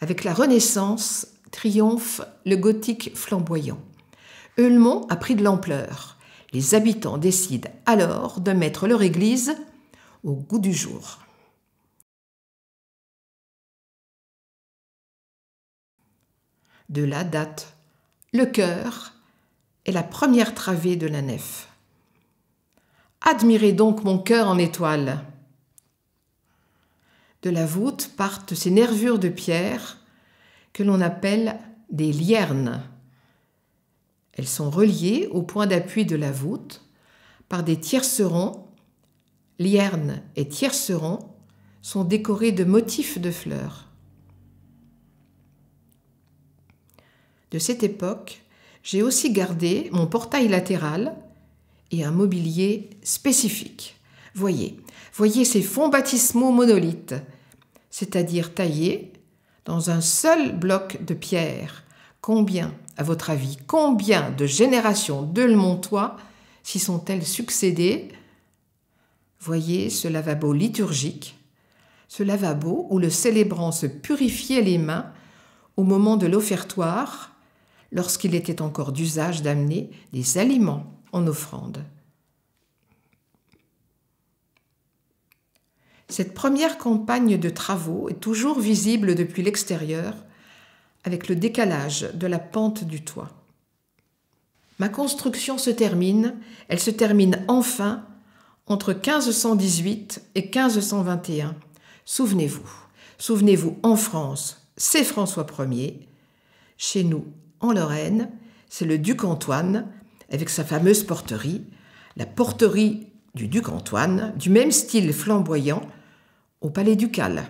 Avec la Renaissance, triomphe le gothique flamboyant. Eulemont a pris de l'ampleur. Les habitants décident alors de mettre leur église au goût du jour. De là date le chœur et la première travée de la nef. Admirez donc mon cœur en étoile de la voûte partent ces nervures de pierre que l'on appelle des liernes. Elles sont reliées au point d'appui de la voûte par des tiercerons. Liernes et tiercerons sont décorés de motifs de fleurs. De cette époque, j'ai aussi gardé mon portail latéral et un mobilier spécifique. Voyez, voyez ces fonds baptismaux monolithes, c'est-à-dire taillés dans un seul bloc de pierre. Combien, à votre avis, combien de générations de Montois s'y sont-elles succédées Voyez ce lavabo liturgique, ce lavabo où le célébrant se purifiait les mains au moment de l'offertoire, lorsqu'il était encore d'usage d'amener des aliments en offrande. Cette première campagne de travaux est toujours visible depuis l'extérieur, avec le décalage de la pente du toit. Ma construction se termine, elle se termine enfin entre 1518 et 1521. Souvenez-vous, souvenez-vous, en France, c'est François Ier. Chez nous, en Lorraine, c'est le duc Antoine, avec sa fameuse porterie, la porterie du duc Antoine, du même style flamboyant au palais ducal.